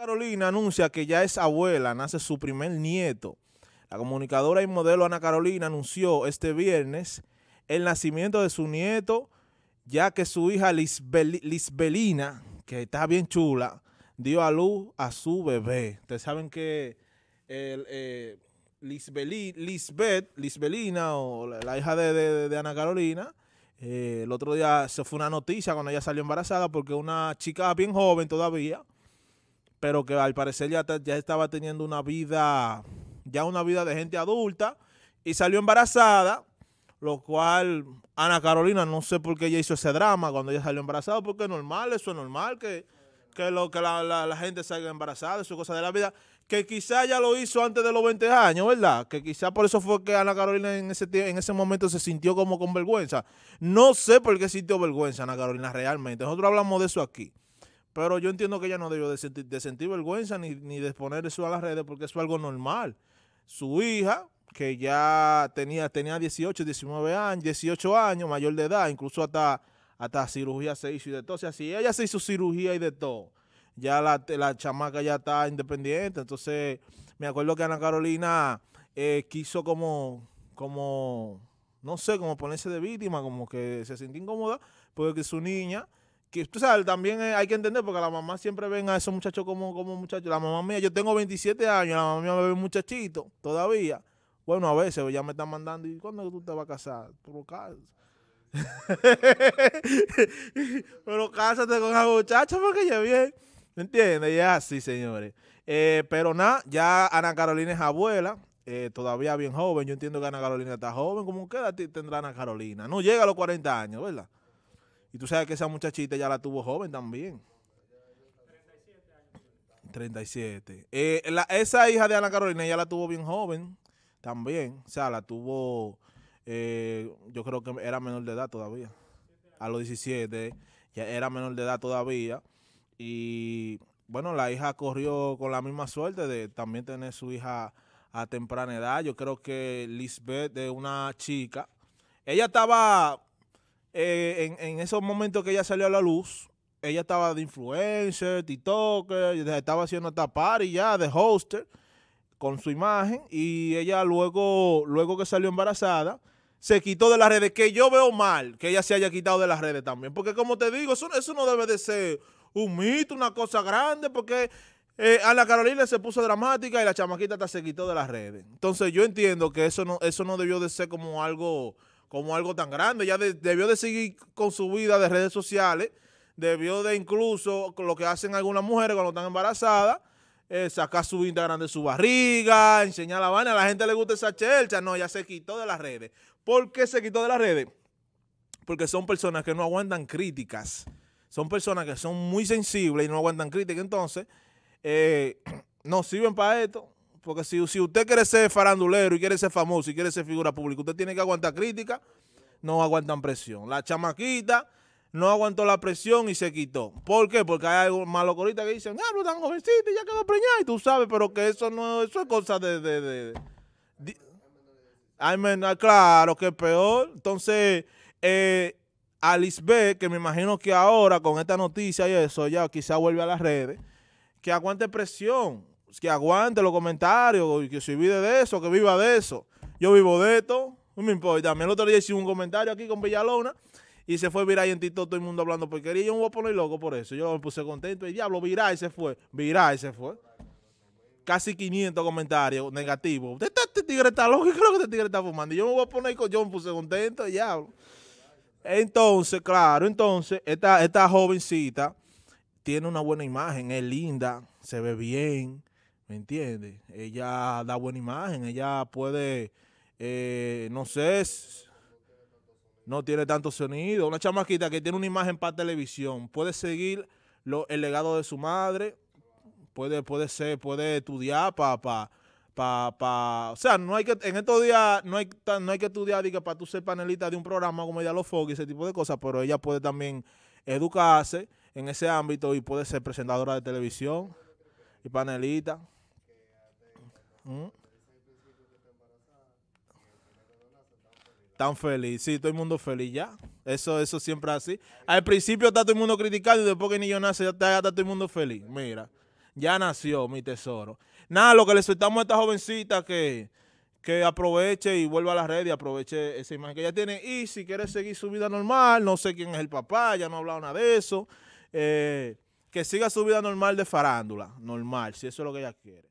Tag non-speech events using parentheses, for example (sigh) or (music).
Carolina anuncia que ya es abuela, nace su primer nieto. La comunicadora y modelo Ana Carolina anunció este viernes el nacimiento de su nieto, ya que su hija Lisbelina, que está bien chula, dio a luz a su bebé. Ustedes saben que eh, Lisbeth, Lisbelina, o la, hija de, Ana Carolina, eh, el otro día se fue una noticia cuando ella salió embarazada porque una chica bien joven todavía, pero que al parecer ya, ya estaba teniendo una vida, ya una vida de gente adulta y salió embarazada, lo cual Ana Carolina, no sé por qué ella hizo ese drama cuando ella salió embarazada, porque es normal, eso es normal que, lo, que la, gente salga embarazada, eso es cosa de la vida, que quizá ya lo hizo antes de los 20 años, ¿verdad? Que quizá por eso fue que Ana Carolina en ese, en ese momento se sintió como con vergüenza. No sé por qué sintió vergüenza Ana Carolina realmente, nosotros hablamos de eso aquí. Pero yo entiendo que ella no debió de sentir, de sentir vergüenza ni, de poner eso a las redes porque eso es algo normal. Su hija, que ya tenía, tenía 18, 19 años, 18 años, mayor de edad, incluso hasta, hasta cirugía se hizo y de todo. O sea, si ella se hizo cirugía y de todo, ya la, la chamaca ya está independiente. Entonces, me acuerdo que Ana Carolina eh, quiso como, como, no sé, como ponerse de víctima, como que se sintió incómoda, porque su niña que tú sabes, también eh, hay que entender, porque la mamá siempre ven a esos muchachos como, como muchachos. La mamá mía, yo tengo 27 años, la mamá mía me ve muchachito todavía. Bueno, a veces pues, ya me están mandando, ¿y cuándo tú te vas a casar? Pero (laughs) pero cásate con la muchacha porque ya bien. ¿Me entiendes? Ya sí, señores. Eh, pero nada, ya Ana Carolina es abuela. Eh, todavía bien joven. Yo entiendo que Ana Carolina está joven. ¿Cómo queda? ti tendrá Ana Carolina? No llega a los 40 años, ¿verdad? Y tú sabes que esa muchachita ya la tuvo joven también. 37. Eh, la, esa hija de Ana Carolina ya la tuvo bien joven también. O sea, la tuvo, eh, yo creo que era menor de edad todavía. A los 17 ya era menor de edad todavía. Y bueno, la hija corrió con la misma suerte de también tener su hija a temprana edad. Yo creo que Lisbeth de una chica. Ella estaba eh, en, esos momentos que ella salió a la luz, ella estaba de influencer, TikToker, estaba haciendo tapar y ya, de hoster, con su imagen. Y ella luego, luego que salió embarazada, se quitó de las redes, que yo veo mal que ella se haya quitado de las redes también. Porque como te digo, eso, eso no debe de ser un mito, una cosa grande, porque eh, a la Carolina se puso dramática y la chamaquita hasta se quitó de las redes. Entonces yo entiendo que eso no, eso no debió de ser como algo como algo tan grande. ya debió de seguir con su vida de redes sociales, debió de incluso lo que hacen algunas mujeres cuando están embarazadas, eh, sacar su Instagram de su barriga, enseñar la vaina. A la gente le gusta esa chelcha. No, ya se quitó de las redes. ¿Por qué se quitó de las redes? Porque son personas que no aguantan críticas. Son personas que son muy sensibles y no aguantan críticas. Entonces, eh, (clears throat) no sirven para esto. Porque si, usted quiere ser farandulero y quiere ser famoso y quiere ser figura pública, usted tiene que aguantar crítica, no aguantan presión. La chamaquita no aguantó la presión y se quitó. ¿Por qué? Porque hay algo malo que dicen, ah, lo tan jovencito y ya quedó preñada. Y tú sabes, pero que eso no, eso es cosa de... de, de, ah, claro, que es peor. Entonces, eh, Alice B, que me imagino que ahora con esta noticia y eso, ya quizá vuelve a las redes, que aguante presión. Pues, que aguante los comentarios, que se olvide de eso, que viva de eso. Yo vivo de esto, no me importa. También el otro día hice un comentario aquí con Villalona y se fue viral y en TikTok todo el mundo hablando porquería. Yo me voy a poner loco por eso. Yo me puse contento y diablo, viral y se fue. Viral y se fue. Casi 500 comentarios negativos. Este, este tigre está loco, creo que este tigre está fumando. Y yo me voy a poner, yo me puse contento y diablo. Entonces, claro, entonces, esta, esta jovencita tiene una buena imagen, es linda, se ve bien, ¿Me entiendes? Ella da buena imagen, ella puede, eh, no sé, no tiene tanto sonido. Una chamaquita que tiene una imagen para televisión puede seguir el legado de su madre, puede, puede ser, puede estudiar para... Pa, o sea, no hay que, en estos días no hay, no hay que estudiar para tú ser panelista de un programa como ya los Foggy y ese tipo de cosas, pero ella puede también educarse en ese ámbito y puede ser presentadora de televisión y panelista. Tan feliz, sí, todo el mundo feliz ya. Eso, eso siempre así. Al principio está todo el mundo criticando y después que el niño nace ya está, todo el mundo feliz. Mira, ya nació mi tesoro. Nada, lo que le soltamos a esta jovencita que, aproveche y vuelva a la red y aproveche esa imagen que ella tiene. Y si quiere seguir su vida normal, no sé quién es el papá, ya no ha hablado nada de eso. Eh, que siga su vida normal de farándula, normal, si eso es lo que ella quiere.